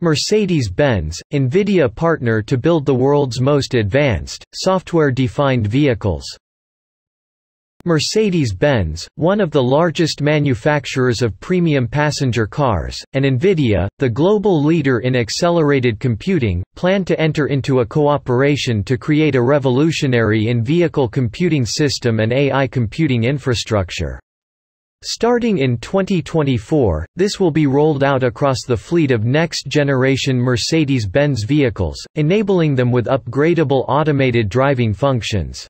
Mercedes-Benz, NVIDIA partner to build the world's most advanced, software-defined vehicles. Mercedes-Benz, one of the largest manufacturers of premium passenger cars, and NVIDIA, the global leader in accelerated computing, plan to enter into a cooperation to create a revolutionary in-vehicle computing system and AI computing infrastructure. Starting in 2024, this will be rolled out across the fleet of next-generation Mercedes-Benz vehicles, enabling them with upgradable automated driving functions.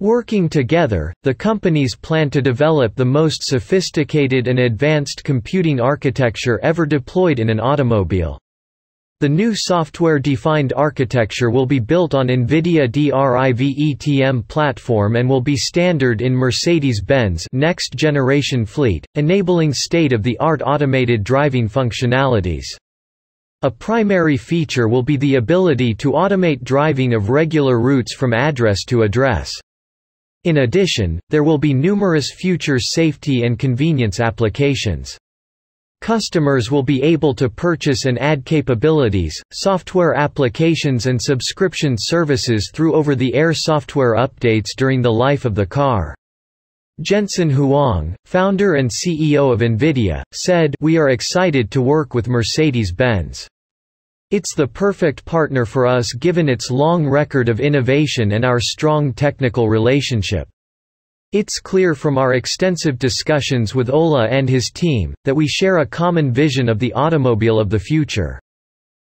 Working together, the companies plan to develop the most sophisticated and advanced computing architecture ever deployed in an automobile. The new software-defined architecture will be built on NVIDIA DRIV ETM platform and will be standard in Mercedes-Benz next-generation fleet, enabling state-of-the-art automated driving functionalities. A primary feature will be the ability to automate driving of regular routes from address to address. In addition, there will be numerous future safety and convenience applications. Customers will be able to purchase and add capabilities, software applications and subscription services through over-the-air software updates during the life of the car. Jensen Huang, founder and CEO of NVIDIA, said, We are excited to work with Mercedes-Benz. It's the perfect partner for us given its long record of innovation and our strong technical relationship. It's clear from our extensive discussions with Ola and his team, that we share a common vision of the automobile of the future.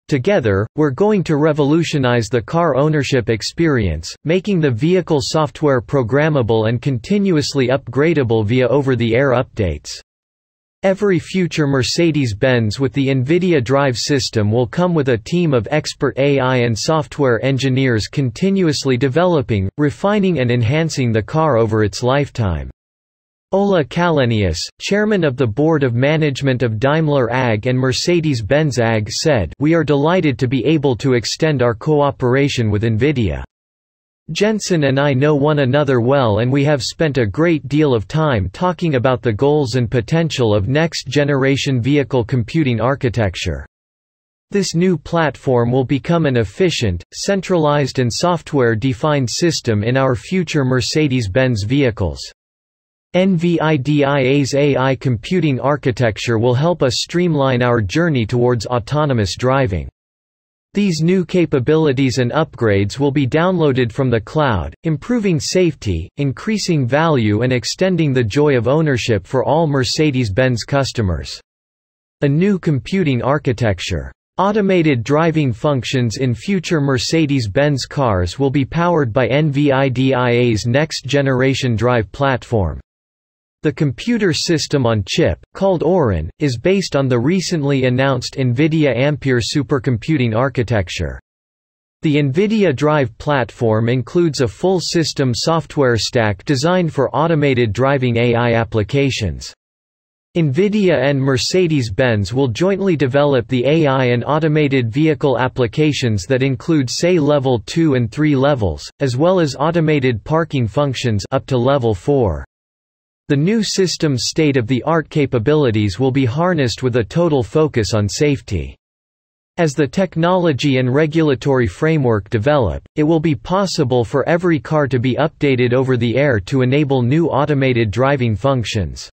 Together, we're going to revolutionize the car ownership experience, making the vehicle software programmable and continuously upgradable via over-the-air updates. Every future Mercedes-Benz with the NVIDIA drive system will come with a team of expert AI and software engineers continuously developing, refining and enhancing the car over its lifetime. Ola Kalenius, chairman of the board of management of Daimler AG and Mercedes-Benz AG said, We are delighted to be able to extend our cooperation with NVIDIA. Jensen and I know one another well and we have spent a great deal of time talking about the goals and potential of next-generation vehicle computing architecture. This new platform will become an efficient, centralized and software-defined system in our future Mercedes-Benz vehicles. NVIDIA's AI computing architecture will help us streamline our journey towards autonomous driving. These new capabilities and upgrades will be downloaded from the cloud, improving safety, increasing value and extending the joy of ownership for all Mercedes-Benz customers. A new computing architecture. Automated driving functions in future Mercedes-Benz cars will be powered by NVIDIA's next-generation drive platform. The computer system on chip, called Orin, is based on the recently announced NVIDIA Ampere supercomputing architecture. The NVIDIA Drive platform includes a full system software stack designed for automated driving AI applications. NVIDIA and Mercedes-Benz will jointly develop the AI and automated vehicle applications that include say level 2 and 3 levels, as well as automated parking functions up to level 4. The new system's state-of-the-art capabilities will be harnessed with a total focus on safety. As the technology and regulatory framework develop, it will be possible for every car to be updated over the air to enable new automated driving functions.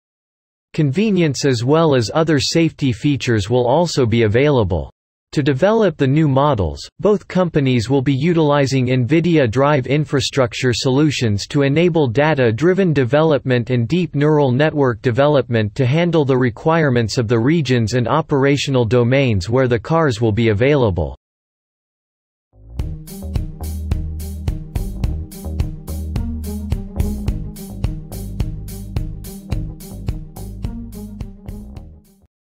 Convenience as well as other safety features will also be available. To develop the new models, both companies will be utilizing NVIDIA Drive infrastructure solutions to enable data-driven development and deep neural network development to handle the requirements of the regions and operational domains where the cars will be available.